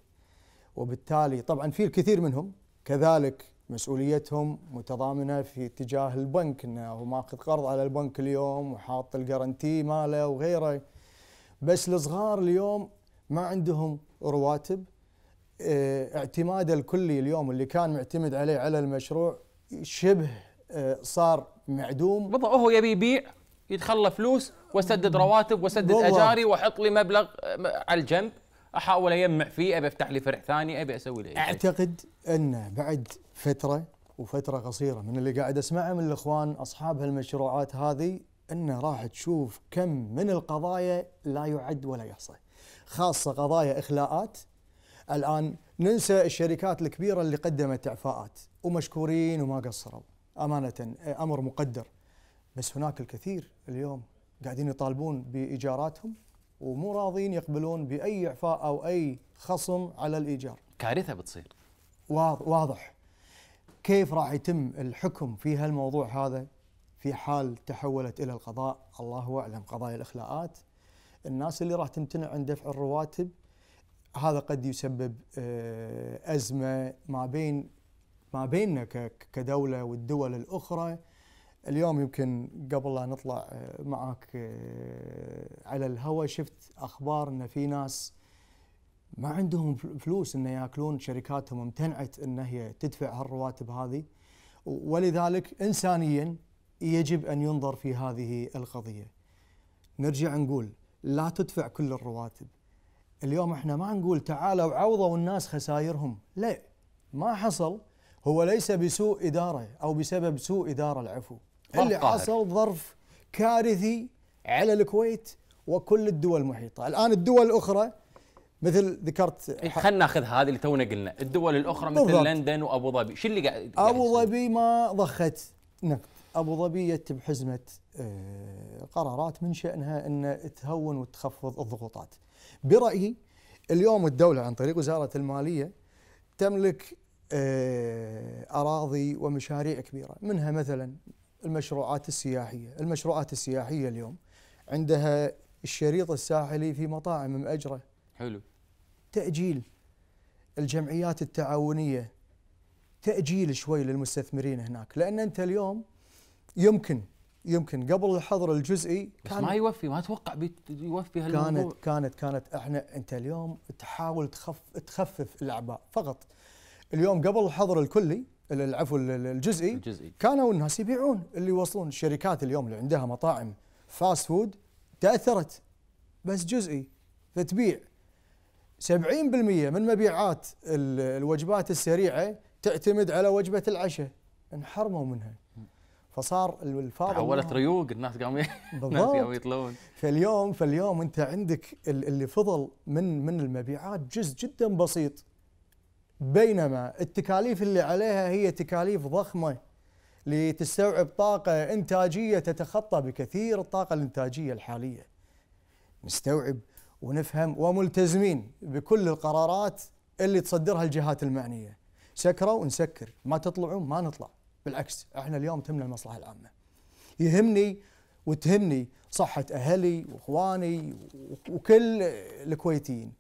وبالتالي طبعا في الكثير منهم كذلك مسؤوليتهم متضامنه في اتجاه البنك انه ماخذ قرض على البنك اليوم وحاط الجرنتي ماله وغيره بس الصغار اليوم ما عندهم رواتب آه، اعتماده الكلي اليوم اللي كان معتمد عليه على المشروع شبه آه، صار معدوم بالضبط هو يبي يبيع يتخلى فلوس واسدد رواتب واسدد اجاري واحط لي مبلغ آه، على الجنب احاول اجمع فيه ابي افتح لي فرع ثاني ابي اسوي لي اعتقد انه بعد فتره وفتره قصيره من اللي قاعد اسمعه من الاخوان اصحاب هالمشروعات هذه أن راح تشوف كم من القضايا لا يعد ولا يحصى خاصة قضايا إخلاءات الآن ننسى الشركات الكبيرة اللي قدمت إعفاءات ومشكورين وما قصروا أمانة أمر مقدر بس هناك الكثير اليوم قاعدين يطالبون بإيجاراتهم ومو راضين يقبلون بأي إعفاء أو أي خصم على الإيجار كارثة بتصير واضح كيف راح يتم الحكم في هالموضوع هذا في حال تحولت الى القضاء الله اعلم قضايا الاخلاءات الناس اللي راح تمتنع عن دفع الرواتب هذا قد يسبب آه، ازمه ما بين ما بيننا كدوله والدول الاخرى اليوم يمكن قبل لا نطلع آه، معك آه، على الهواء شفت اخبار ان في ناس ما عندهم فلوس انه ياكلون شركاتهم امتنعت ان هي تدفع هالرواتب هذه ولذلك انسانيا يجب ان ينظر في هذه القضيه. نرجع نقول لا تدفع كل الرواتب. اليوم احنا ما نقول تعالوا عوضوا الناس خسائرهم، لا ما حصل هو ليس بسوء اداره او بسبب سوء اداره العفو. اللي قاهر. حصل ظرف كارثي على الكويت وكل الدول المحيطه، الان الدول الاخرى مثل ذكرت إيه، خلينا ناخذ هذه اللي تونا قلنا الدول الاخرى بالضبط. مثل لندن وابو ظبي شو اللي قاعد ابو ظبي ما ضخت نفط ابو ظبي يتم حزمه آه، قرارات من شانها ان تهون وتخفض الضغوطات. برايي اليوم الدوله عن طريق وزاره الماليه تملك آه، اراضي ومشاريع كبيره منها مثلا المشروعات السياحيه، المشروعات السياحيه اليوم عندها الشريط الساحلي في مطاعم مأجره. حلو. تأجيل الجمعيات التعاونيه تأجيل شوي للمستثمرين هناك لأن أنت اليوم يمكن يمكن قبل الحظر الجزئي كان بس ما يوفي ما اتوقع يوفي هالموضوع كانت كانت كانت احنا انت اليوم تحاول تخف تخفف الاعباء فقط اليوم قبل الحظر الكلي العفو الجزئي, الجزئي كانوا الناس يبيعون اللي يوصلون الشركات اليوم اللي عندها مطاعم فاست فود تاثرت بس جزئي فتبيع 70% من مبيعات الوجبات السريعه تعتمد على وجبه العشاء انحرموا منها فصار الفاضل تحولت ريوق الناس قاموا قاموا يطلعون فاليوم فاليوم انت عندك اللي فضل من من المبيعات جزء جدا بسيط بينما التكاليف اللي عليها هي تكاليف ضخمه لتستوعب طاقه انتاجيه تتخطى بكثير الطاقه الانتاجيه الحاليه نستوعب ونفهم وملتزمين بكل القرارات اللي تصدرها الجهات المعنيه سكروا نسكر ما تطلعون ما نطلع بالعكس احنا اليوم تهمنا المصلحه العامه يهمني وتهمني صحه اهلي واخواني وكل الكويتيين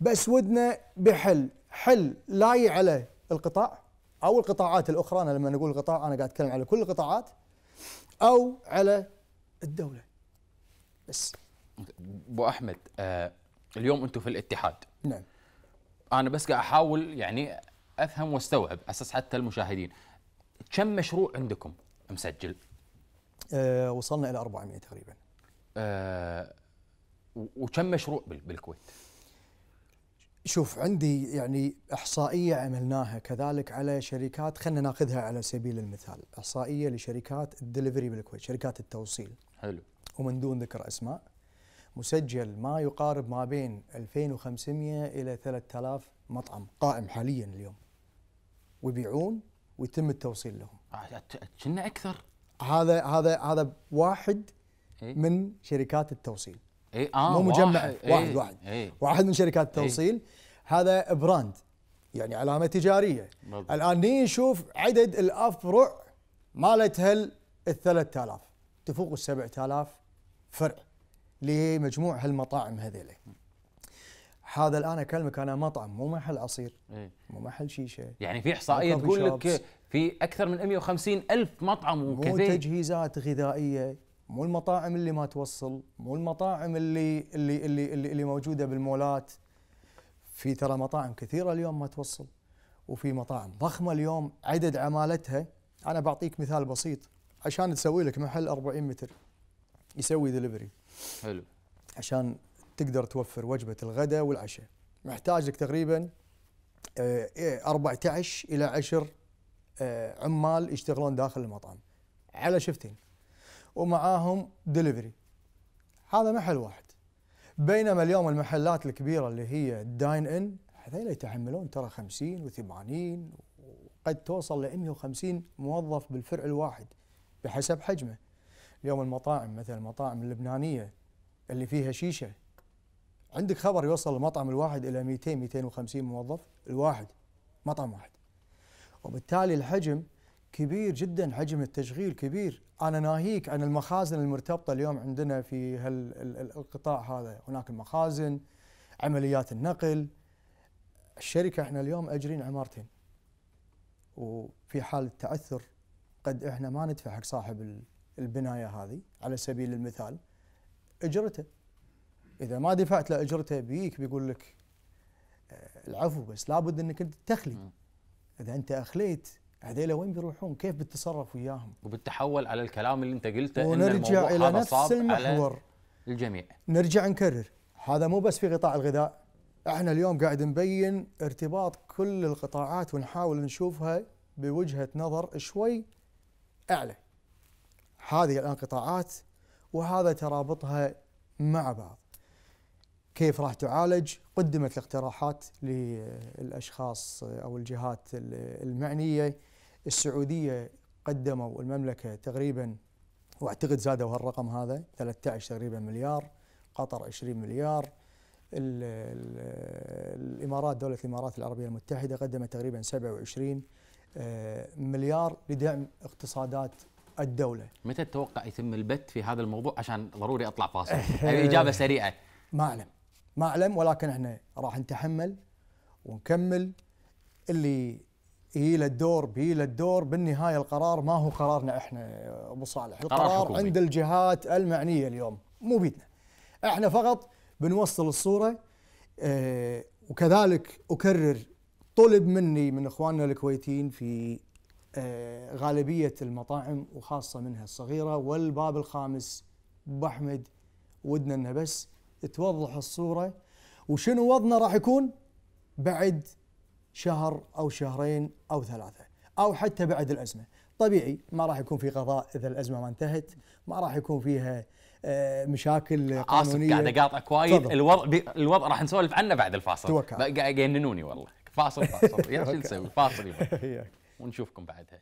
بس ودنا بحل حل لاي على القطاع او القطاعات الاخرى انا لما نقول القطاع انا قاعد اتكلم على كل القطاعات او على الدوله بس ابو احمد آه اليوم انتم في الاتحاد نعم انا بس قاعد احاول يعني افهم واستوعب اساس حتى المشاهدين كم مشروع عندكم مسجل؟ أه وصلنا الى 400 تقريبا. أه وكم مشروع بالكويت؟ شوف عندي يعني احصائيه عملناها كذلك على شركات خلينا ناخذها على سبيل المثال، احصائيه لشركات الدليفري بالكويت، شركات التوصيل. حلو. ومن دون ذكر اسماء. مسجل ما يقارب ما بين 2500 الى 3000 مطعم قائم حاليا اليوم. ويبيعون ويتم التوصيل لهم آه، كنا اكثر هذا هذا هذا واحد إيه؟ من شركات التوصيل اي اه مو مجمع واحد واحد إيه؟ واحد, إيه؟ واحد من شركات إيه. التوصيل إيه؟ هذا براند يعني علامه تجاريه بالضبط. الان ني نشوف عدد الافرع مالت هال 3000 تفوق ال 7000 فرع لمجموع هالمطاعم هذيله هذا الان اكلمك انا مطعم مو محل عصير إيه. مو محل شيشه يعني في احصائيه تقول لك في اكثر من 150 الف مطعم وكافيه مو تجهيزات غذائيه مو المطاعم اللي ما توصل مو المطاعم اللي اللي اللي اللي, اللي موجوده بالمولات في ترى مطاعم كثيره اليوم ما توصل وفي مطاعم ضخمه اليوم عدد عمالتها انا بعطيك مثال بسيط عشان تسوي لك محل 40 متر يسوي دليفري حلو عشان تقدر توفر وجبه الغداء والعشاء محتاج لك تقريبا 14 آه، إيه، الى 10 آه، عمال يشتغلون داخل المطعم على شفتين ومعاهم دليفري هذا محل واحد بينما اليوم المحلات الكبيره اللي هي الداين ان هذيلا يتحملون ترى 50 و80 وقد توصل ل 150 موظف بالفرع الواحد بحسب حجمه اليوم المطاعم مثل المطاعم اللبنانيه اللي فيها شيشه عندك خبر يوصل المطعم الواحد الى 200 250 موظف الواحد مطعم واحد وبالتالي الحجم كبير جدا حجم التشغيل كبير انا ناهيك عن المخازن المرتبطه اليوم عندنا في هالقطاع هذا هناك المخازن عمليات النقل الشركه احنا اليوم اجرين عمارتين وفي حال تعثر قد احنا ما ندفع حق صاحب البنايه هذه على سبيل المثال اجرته اذا ما دفعت له اجرته بيك بيقول لك آه، العفو بس لابد انك انت تخلي اذا انت اخليت هذيلا وين بيروحون؟ كيف بتتصرف وياهم؟ وبتحول على الكلام اللي انت قلته ونرجع إن الى نفس المحور الجميع نرجع نكرر هذا مو بس في قطاع الغذاء احنا اليوم قاعد نبين ارتباط كل القطاعات ونحاول نشوفها بوجهه نظر شوي اعلى. هذه الان قطاعات وهذا ترابطها مع بعض. كيف راح تعالج قدمت اقتراحات للاشخاص او الجهات المعنيه السعوديه قدموا المملكه تقريبا واعتقد زادوا هالرقم هذا 13 تقريبا مليار قطر 20 مليار الامارات دوله الامارات العربيه المتحده قدمت تقريبا 27 آه، مليار لدعم اقتصادات الدوله. متى تتوقع يتم البت في هذا الموضوع عشان ضروري اطلع فاصل؟ الاجابه سريعه. ما اعلم. ما اعلم ولكن احنا راح نتحمل ونكمل اللي يجي الدور بيجي الدور بالنهايه القرار ما هو قرارنا احنا ابو صالح القرار حكومي. عند الجهات المعنيه اليوم مو بيدنا احنا فقط بنوصل الصوره اه وكذلك اكرر طلب مني من اخواننا الكويتيين في اه غالبيه المطاعم وخاصه منها الصغيره والباب الخامس بحمد ودنا انه بس توضح الصورة وشنو وضنا راح يكون بعد شهر أو شهرين أو ثلاثة أو حتى بعد الأزمة طبيعي ما راح يكون في قضاء إذا الأزمة ما انتهت ما راح يكون فيها آه، مشاكل قانونيه قاعد اقاطعك وايد الوضع الوضع راح نسولف عنه بعد الفاصل توكل قاعد يجننوني والله فاصل فاصل يا شو نسوي فاصل ونشوفكم بعدها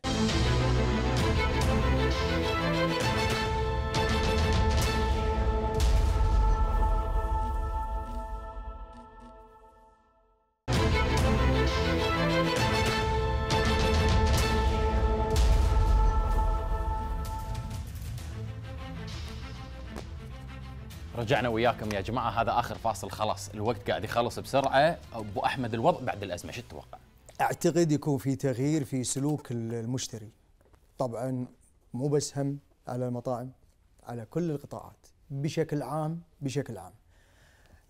رجعنا وياكم يا جماعه هذا اخر فاصل خلاص الوقت قاعد يخلص بسرعه ابو احمد الوضع بعد الازمه شو تتوقع؟ اعتقد يكون في تغيير في سلوك المشتري طبعا مو بس هم على المطاعم على كل القطاعات بشكل عام بشكل عام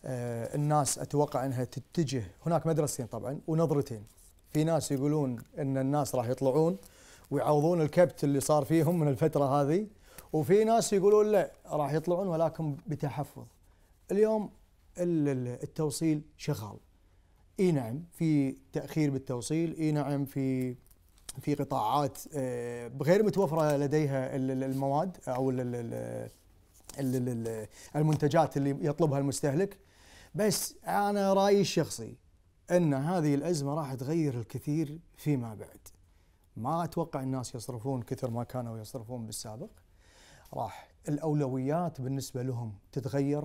آه الناس اتوقع انها تتجه هناك مدرستين طبعا ونظرتين في ناس يقولون ان الناس راح يطلعون ويعوضون الكبت اللي صار فيهم من الفتره هذه وفي ناس يقولون لا راح يطلعون ولكن بتحفظ اليوم التوصيل شغال اي نعم في تاخير بالتوصيل اي نعم في في قطاعات آه، غير متوفره لديها المواد او المنتجات اللي يطلبها المستهلك بس انا رايي الشخصي ان هذه الازمه راح تغير الكثير فيما بعد ما اتوقع الناس يصرفون كثر ما كانوا يصرفون بالسابق راح الاولويات بالنسبه لهم تتغير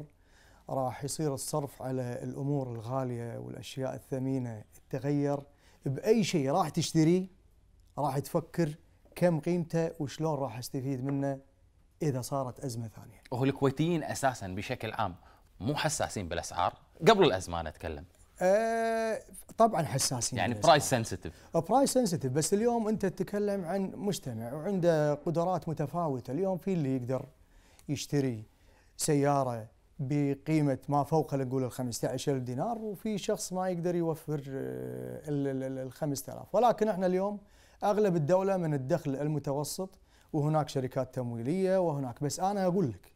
راح يصير الصرف على الامور الغاليه والاشياء الثمينه تتغير باي شيء راح تشتريه راح تفكر كم قيمته وشلون راح استفيد منه اذا صارت ازمه ثانيه. وهو الكويتيين اساسا بشكل عام مو حساسين بالاسعار قبل الازمه نتكلم. آه، طبعا حساسين يعني برايس سنسيتيف برايس سنسيتيف بس اليوم انت تتكلم عن مجتمع وعنده قدرات متفاوته اليوم في اللي يقدر يشتري سياره بقيمه ما فوق نقول ال 15000 دينار وفي شخص ما يقدر يوفر آه، ال 5000 ولكن احنا اليوم اغلب الدوله من الدخل المتوسط وهناك شركات تمويليه وهناك بس انا اقول لك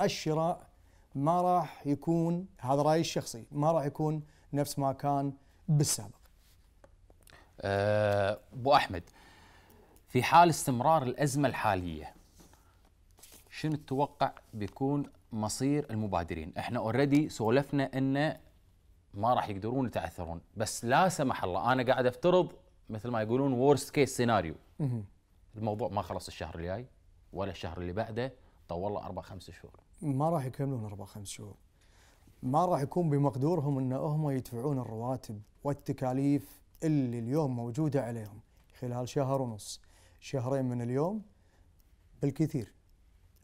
الشراء ما راح يكون هذا رايي الشخصي ما راح يكون نفس ما كان بالسابق آه، ابو أه احمد في حال استمرار الازمه الحاليه شنو تتوقع بيكون مصير المبادرين احنا اوريدي سولفنا ان ما راح يقدرون يتعثرون بس لا سمح الله انا قاعد افترض مثل ما يقولون وورست كيس سيناريو الموضوع ما خلص الشهر الجاي ولا الشهر اللي بعده طول له اربع خمس شهور ما راح يكملون اربع خمس شهور ما راح يكون بمقدورهم ان هم يدفعون الرواتب والتكاليف اللي اليوم موجوده عليهم خلال شهر ونص شهرين من اليوم بالكثير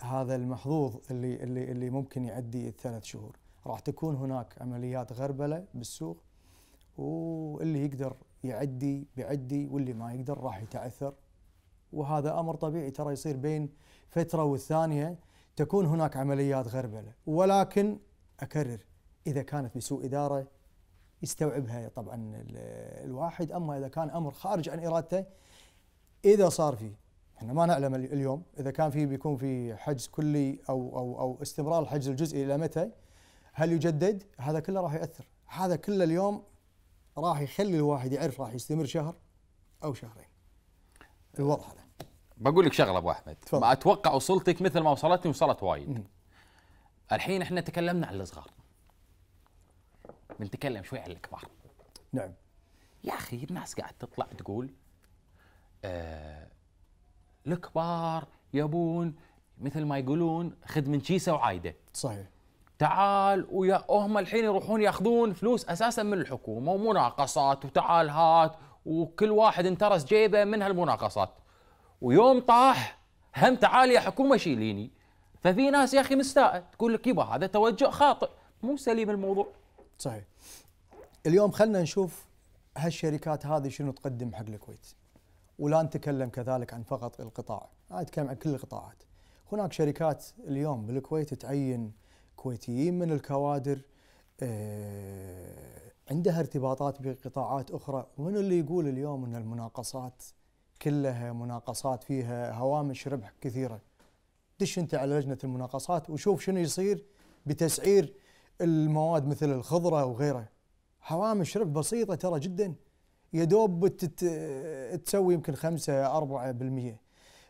هذا المحظوظ اللي اللي اللي ممكن يعدي الثلاث شهور راح تكون هناك عمليات غربله بالسوق واللي يقدر يعدي بيعدي واللي ما يقدر راح يتعثر وهذا امر طبيعي ترى يصير بين فتره والثانيه تكون هناك عمليات غربله ولكن أكرر إذا كانت بسوء إدارة يستوعبها طبعا الواحد أما إذا كان أمر خارج عن إرادته إذا صار فيه احنا ما نعلم اليوم اذا كان في بيكون في حجز كلي او او او استمرار الحجز الجزئي الى متى؟ هل يجدد؟ هذا كله راح ياثر، هذا كله اليوم راح يخلي الواحد يعرف راح يستمر شهر او شهرين. الوضع هذا. بقول لك شغله ابو احمد، تفضل. ما اتوقع وصلتك مثل ما وصلتني وصلت وايد. م. الحين احنا تكلمنا عن الصغار بنتكلم شوي عن الكبار نعم يا اخي الناس قاعد تطلع تقول آه الكبار يبون مثل ما يقولون خدمة كيسه وعايده صحيح تعال ويا هم الحين يروحون ياخذون فلوس اساسا من الحكومه ومناقصات وتعال هات وكل واحد انترس جيبه من هالمناقصات ويوم طاح هم تعال يا حكومه شيليني ففي ناس يا اخي مستاءة تقول لك يبا هذا توجه خاطئ مو سليم الموضوع صحيح اليوم خلنا نشوف هالشركات هذه شنو تقدم حق الكويت ولا نتكلم كذلك عن فقط القطاع انا اتكلم عن كل القطاعات هناك شركات اليوم بالكويت تعين كويتيين من الكوادر آه عندها ارتباطات بقطاعات اخرى ومن اللي يقول اليوم ان المناقصات كلها مناقصات فيها هوامش ربح كثيره دش انت على لجنه المناقصات وشوف شنو يصير بتسعير المواد مثل الخضره وغيره هوامش ربح بسيطه ترى جدا يا دوب تسوي يمكن 5 4%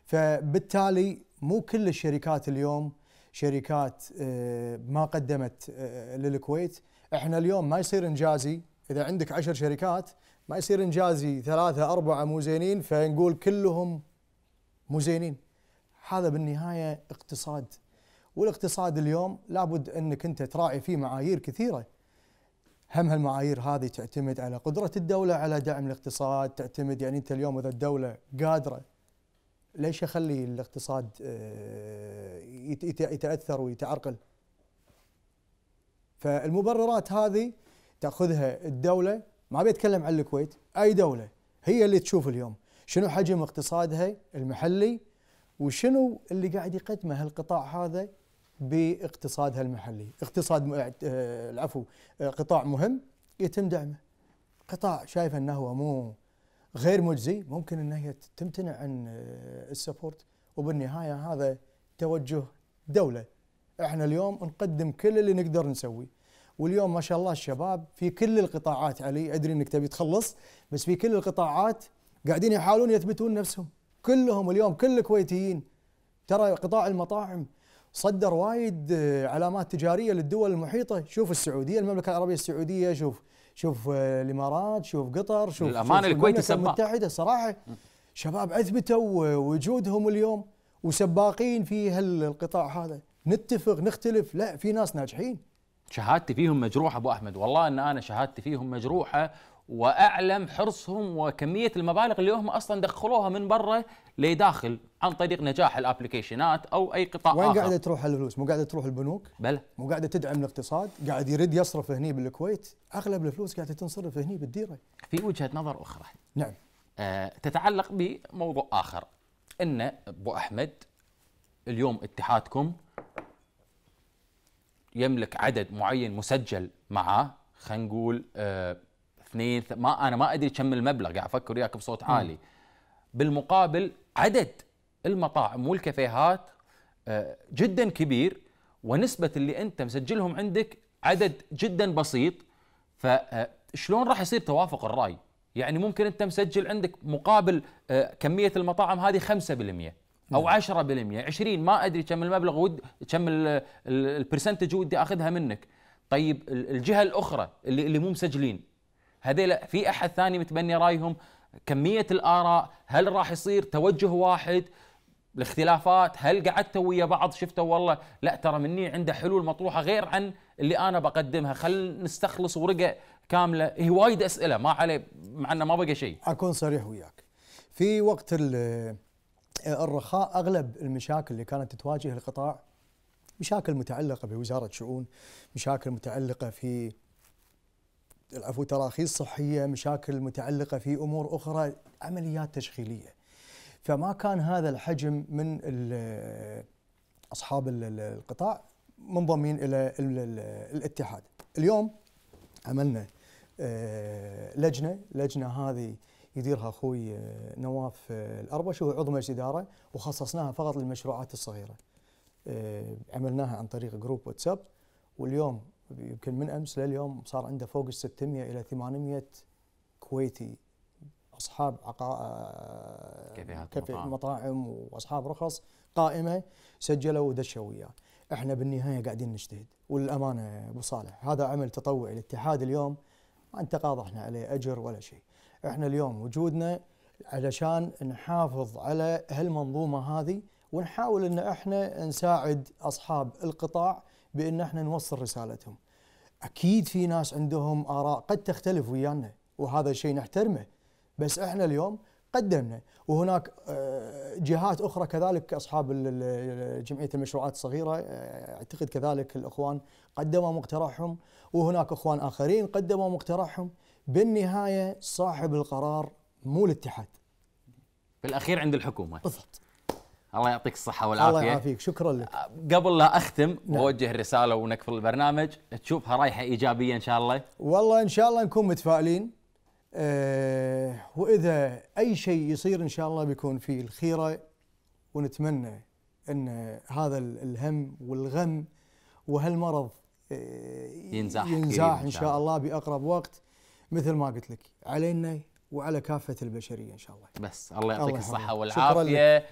فبالتالي مو كل الشركات اليوم شركات آه، ما قدمت آه، للكويت احنا اليوم ما يصير انجازي اذا عندك عشر شركات ما يصير انجازي ثلاثه اربعه مو زينين فنقول كلهم مو زينين هذا بالنهايه اقتصاد والاقتصاد اليوم لابد انك انت تراعي فيه معايير كثيره هم هالمعايير هذه تعتمد على قدره الدوله على دعم الاقتصاد تعتمد يعني انت اليوم اذا الدوله قادره ليش اخلي الاقتصاد آه، يتاثر ويتعرقل فالمبررات هذه تاخذها الدوله ما بيتكلم عن الكويت اي دوله هي اللي تشوف اليوم شنو حجم اقتصادها المحلي وشنو اللي قاعد يقدمه هالقطاع هذا باقتصادها المحلي اقتصاد م... آه، العفو آه، قطاع مهم يتم دعمه قطاع شايف انه هو مو غير مجزي ممكن انها هي تمتنع عن آه، السبورت وبالنهايه هذا توجه دوله احنا اليوم نقدم كل اللي نقدر نسويه واليوم ما شاء الله الشباب في كل القطاعات علي ادري انك تبي تخلص بس في كل القطاعات قاعدين يحاولون يثبتون نفسهم كلهم اليوم كل الكويتيين ترى قطاع المطاعم صدر وايد آه، علامات تجاريه للدول المحيطه شوف السعوديه المملكه العربيه السعوديه شوف شوف آه، الامارات شوف قطر شوف الأمان الكويتي سباق المتحده صراحه شباب اثبتوا آه، وجودهم اليوم وسباقين في هالقطاع هذا نتفق نختلف لا في ناس ناجحين شهادتي فيهم مجروحه ابو احمد والله ان انا شهادتي فيهم مجروحه واعلم حرصهم وكميه المبالغ اللي هم اصلا دخلوها من برا لداخل عن طريق نجاح الابلكيشنات او اي قطاع وين اخر وين قاعده تروح الفلوس؟ مو قاعده تروح البنوك؟ بلى مو قاعده تدعم الاقتصاد، قاعد يرد يصرف هني بالكويت، اغلب الفلوس قاعده تنصرف هني بالديره. في وجهه نظر اخرى. نعم. آه تتعلق بموضوع اخر ان ابو احمد اليوم اتحادكم يملك عدد معين مسجل معاه خلينا نقول آه اثنين ما انا ما ادري كم المبلغ قاعد افكر وياك بصوت عالي بالمقابل عدد المطاعم والكافيهات آه، جدا كبير ونسبه اللي انت مسجلهم عندك عدد جدا بسيط فشلون آه، راح يصير توافق الراي يعني ممكن انت مسجل عندك مقابل آه، كميه المطاعم هذه 5% او 10% 20 ما ادري كم المبلغ ود كم البرسنتج ودي اخذها منك طيب الجهه الاخرى اللي اللي مو مسجلين هذيل في احد ثاني متبني رايهم كميه الاراء هل راح يصير توجه واحد الاختلافات هل قعدتوا ويا بعض شفتوا والله لا ترى مني عنده حلول مطروحه غير عن اللي انا بقدمها خل نستخلص ورقه كامله هي وايد اسئله ما عليه مع انه ما بقى شيء اكون صريح وياك في وقت الرخاء اغلب المشاكل اللي كانت تواجه القطاع مشاكل متعلقه بوزاره شؤون مشاكل متعلقه في العفو تراخيص صحيه مشاكل متعلقه في امور اخرى عمليات تشغيليه فما كان هذا الحجم من اصحاب القطاع منضمين الى الاتحاد اليوم عملنا آه، لجنه لجنه هذه يديرها اخوي آه، نواف آه، الاربش وهو عضو مجلس اداره وخصصناها فقط للمشروعات الصغيره عملناها عن طريق جروب واتساب واليوم يمكن من امس لليوم صار عنده فوق ال 600 الى 800 كويتي اصحاب عقا... آه، كافيهات مطاعم واصحاب رخص قائمه سجلوا ودشوا وياه احنا بالنهايه قاعدين نجتهد وللامانه ابو صالح هذا عمل تطوعي الاتحاد اليوم ما احنا عليه اجر ولا شيء احنا اليوم وجودنا علشان نحافظ على هالمنظومه هذه ونحاول ان احنا نساعد اصحاب القطاع بان احنا نوصل رسالتهم. اكيد في ناس عندهم اراء قد تختلف ويانا وهذا شيء نحترمه بس احنا اليوم قدمنا وهناك آه، جهات اخرى كذلك اصحاب جمعيه المشروعات الصغيره آه، اعتقد كذلك الاخوان قدموا مقترحهم وهناك اخوان اخرين قدموا مقترحهم بالنهايه صاحب القرار مو الاتحاد بالاخير عند الحكومه بالضبط الله يعطيك الصحه والعافيه الله يعافيك شكرا لك آه، قبل لا اختم نعم. رساله الرساله ونقفل البرنامج تشوفها رايحه ايجابيه ان شاء الله والله ان شاء الله نكون متفائلين أه واذا اي شيء يصير ان شاء الله بيكون فيه الخيره ونتمنى ان هذا الهم والغم وهالمرض آه، ينزاح ينزاح ان شاء الله باقرب وقت مثل ما قلت لك علينا وعلى كافه البشريه ان شاء الله بس الله يعطيك الصحه والعافيه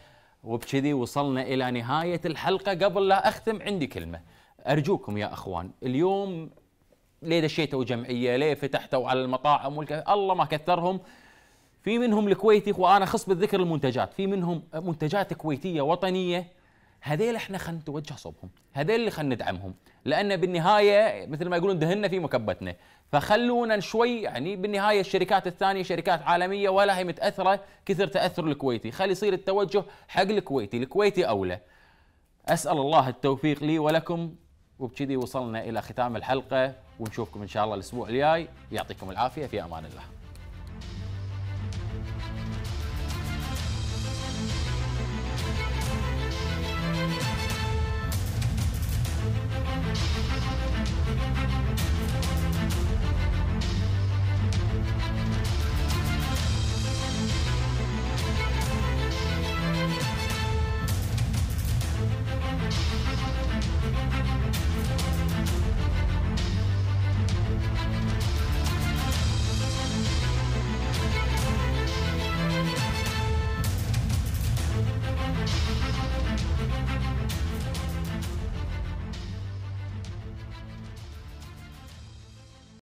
وبكذي وصلنا إلى نهاية الحلقة قبل لا أختم عندي كلمة أرجوكم يا أخوان اليوم ليه دشيتوا جمعية ليه فتحتوا على المطاعم والك... الله ما كثرهم في منهم الكويتي وأنا خص بالذكر المنتجات في منهم منتجات كويتية وطنية هذيل احنا خلينا نتوجه صوبهم هذيل اللي خلينا ندعمهم لأن بالنهاية مثل ما يقولون دهنا في مكبتنا فخلونا شوي يعني بالنهايه الشركات الثانيه شركات عالميه ولا هي متاثره كثر تاثر الكويتي، خلي يصير التوجه حق الكويتي، الكويتي اولى. اسال الله التوفيق لي ولكم وبكذي وصلنا الى ختام الحلقه ونشوفكم ان شاء الله الاسبوع الجاي، يعطيكم العافيه في امان الله.